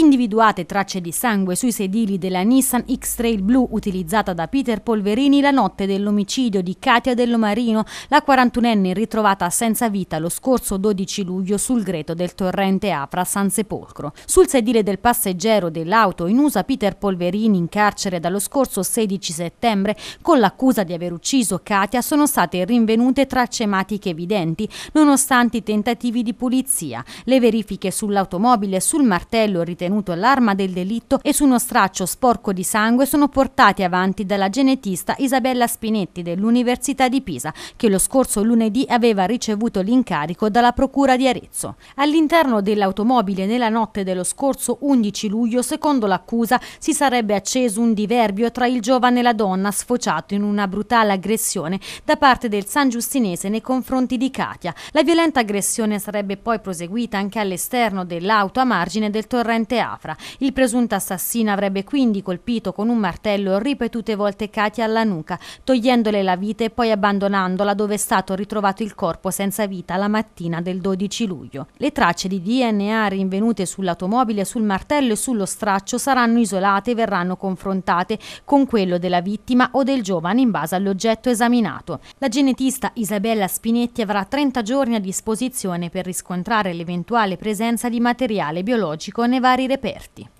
individuate tracce di sangue sui sedili della Nissan X-Trail blu utilizzata da Peter Polverini la notte dell'omicidio di Katia Dellomarino, la 41enne ritrovata senza vita lo scorso 12 luglio sul greto del torrente Apra San Sepolcro. Sul sedile del passeggero dell'auto in USA Peter Polverini in carcere dallo scorso 16 settembre con l'accusa di aver ucciso Katia sono state rinvenute tracce ematiche evidenti nonostante i tentativi di pulizia. Le verifiche sull'automobile e sul martello ritenute contenuto l'arma del delitto e su uno straccio sporco di sangue sono portati avanti dalla genetista Isabella Spinetti dell'Università di Pisa, che lo scorso lunedì aveva ricevuto l'incarico dalla Procura di Arezzo. All'interno dell'automobile nella notte dello scorso 11 luglio, secondo l'accusa, si sarebbe acceso un diverbio tra il giovane e la donna sfociato in una brutale aggressione da parte del San Giustinese nei confronti di Katia. La violenta aggressione sarebbe poi proseguita anche all'esterno dell'auto a margine del torrente Monte Afra. Il presunto assassino avrebbe quindi colpito con un martello ripetute volte Katia alla nuca, togliendole la vita e poi abbandonandola dove è stato ritrovato il corpo senza vita la mattina del 12 luglio. Le tracce di DNA rinvenute sull'automobile, sul martello e sullo straccio saranno isolate e verranno confrontate con quello della vittima o del giovane in base all'oggetto esaminato. La genetista Isabella Spinetti avrà 30 giorni a disposizione per riscontrare l'eventuale presenza di materiale biologico nei vari reperti.